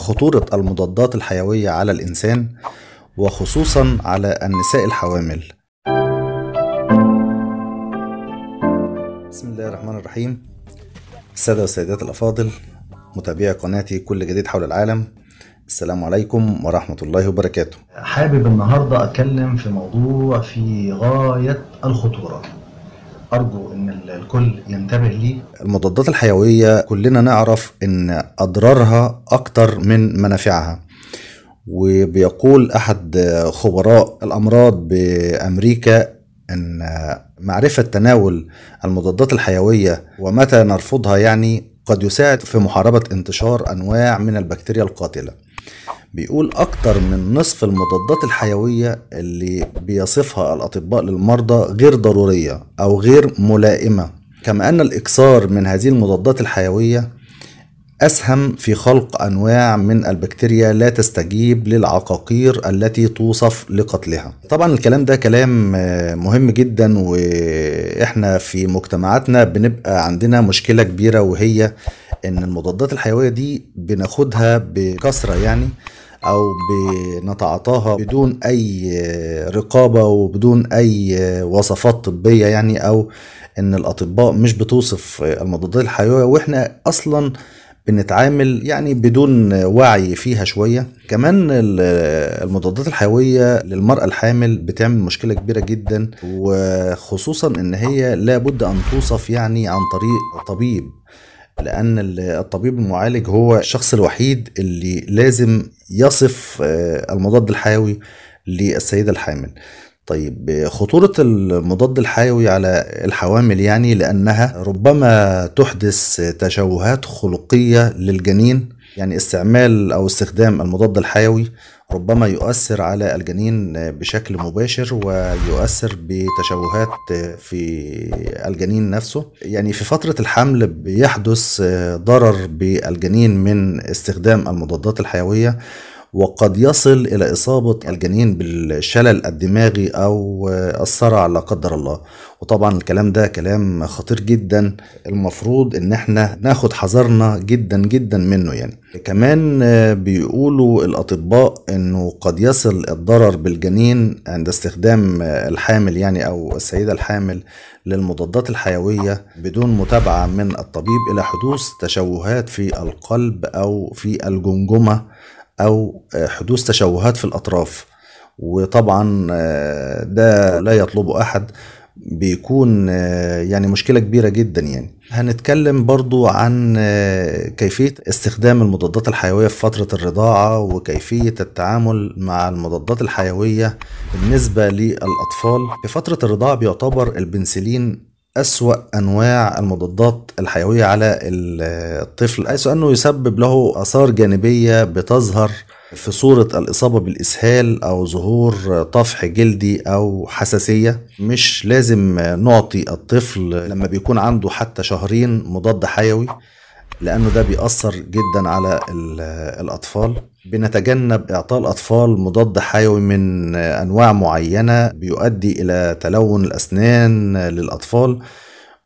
خطورة المضادات الحيوية على الإنسان وخصوصا على النساء الحوامل. بسم الله الرحمن الرحيم. السادة والسيدات الأفاضل متابعي قناتي كل جديد حول العالم السلام عليكم ورحمة الله وبركاته. حابب النهارده أتكلم في موضوع في غاية الخطورة. ارجو ان الكل ينتبه ليه المضادات الحيويه كلنا نعرف ان اضرارها اكتر من منافعها وبيقول احد خبراء الامراض بامريكا ان معرفه تناول المضادات الحيويه ومتى نرفضها يعني قد يساعد في محاربه انتشار انواع من البكتيريا القاتله بيقول أكتر من نصف المضادات الحيوية اللي بيصفها الأطباء للمرضى غير ضرورية أو غير ملائمة كما أن الإكثار من هذه المضادات الحيوية أسهم في خلق أنواع من البكتيريا لا تستجيب للعقاقير التي توصف لقتلها طبعا الكلام ده كلام آه، مهم جدا وإحنا في مجتمعاتنا بنبقى عندنا مشكلة كبيرة وهي ان المضادات الحيويه دي بناخدها بكثره يعني او بنتعاطاها بدون اي رقابه وبدون اي وصفات طبيه يعني او ان الاطباء مش بتوصف المضادات الحيويه واحنا اصلا بنتعامل يعني بدون وعي فيها شوية كمان المضادات الحيوية للمرأة الحامل بتعمل مشكلة كبيرة جدا وخصوصا ان هي لابد ان توصف يعني عن طريق طبيب لأن الطبيب المعالج هو الشخص الوحيد اللي لازم يصف آه، المضاد الحيوي للسيدة الحامل طيب خطورة المضاد الحيوي على الحوامل يعني لأنها ربما تحدث تشوهات خلقية للجنين يعني استعمال أو استخدام المضاد الحيوي ربما يؤثر على الجنين بشكل مباشر ويؤثر بتشوهات في الجنين نفسه يعني في فترة الحمل بيحدث ضرر بالجنين من استخدام المضادات الحيوية وقد يصل إلى إصابة الجنين بالشلل الدماغي أو الصرع لا قدر الله وطبعا الكلام ده كلام خطير جدا المفروض ان احنا ناخد حذرنا جدا جدا منه يعني كمان بيقولوا الاطباء انه قد يصل الضرر بالجنين عند استخدام الحامل يعني او السيده الحامل للمضادات الحيويه بدون متابعه من الطبيب الى حدوث تشوهات في القلب او في الجمجمه او آه، حدوث تشوهات في الاطراف وطبعا آه، ده لا يطلبه احد بيكون آه، يعني مشكلة كبيرة جدا يعني هنتكلم برضو عن كيفية استخدام المضادات الحيوية في فترة الرضاعة وكيفية التعامل مع المضادات الحيوية بالنسبة للأطفال في فترة الرضاعة بيعتبر البنسلين أسوأ أنواع المضادات الحيوية على الطفل حيث أنه يسبب له آثار جانبية بتظهر في صورة الإصابة بالإسهال أو ظهور طفح جلدي أو حساسية مش لازم نعطي الطفل لما بيكون عنده حتى شهرين مضاد حيوي لأنه ده بيأثر جدا على الأطفال بنتجنب إعطاء الأطفال مضاد حيوي من أنواع معينة بيؤدي إلى تلون الأسنان للأطفال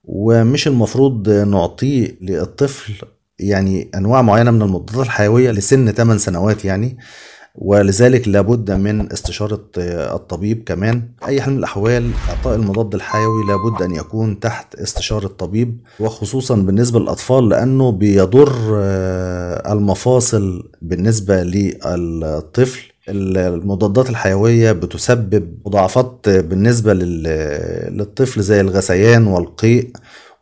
ومش المفروض نعطيه للطفل يعني أنواع معينة من المضادات الحيوية لسن 8 سنوات يعني ولذلك لابد من استشارة الطبيب كمان أي حال من الأحوال إعطاء المضاد الحيوي لابد أن يكون تحت استشارة الطبيب وخصوصا بالنسبة للأطفال لأنه بيضر آه، المفاصل بالنسبة للطفل المضادات الحيوية بتسبب مضاعفات بالنسبة للطفل زي الغثيان والقيء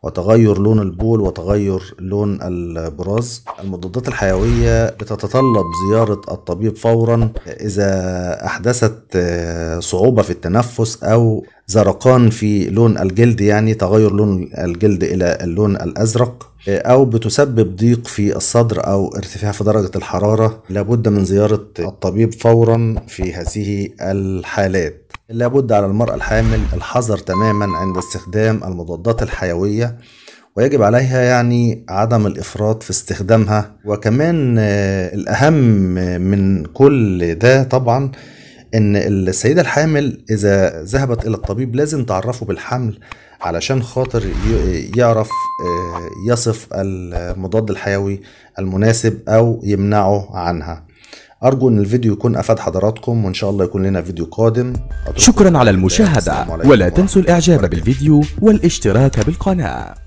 وتغير لون البول وتغير لون البراز المضادات الحيوية بتتطلب زيارة الطبيب فورا إذا أحدثت آه، صعوبة في التنفس أو زرقان في لون الجلد يعني تغير لون الجلد إلى اللون الأزرق آه، أو بتسبب ضيق في الصدر أو ارتفاع في درجة الحرارة لابد من زيارة الطبيب فورا في هذه الحالات لابد على المرأة الحامل الحذر تماما عند استخدام المضادات الحيوية ويجب عليها يعني عدم الافراط في استخدامها وكمان آه، الاهم من كل ده طبعا ان السيده الحامل اذا ذهبت الى الطبيب لازم تعرفه بالحمل علشان خاطر يعرف آه، يصف المضاد الحيوي المناسب او يمنعه عنها أرجو أن الفيديو يكون أفاد حضراتكم وإن شاء الله يكون لنا فيديو قادم شكرا على المشاهدة ولا تنسوا الإعجاب بالفيديو والاشتراك بالقناة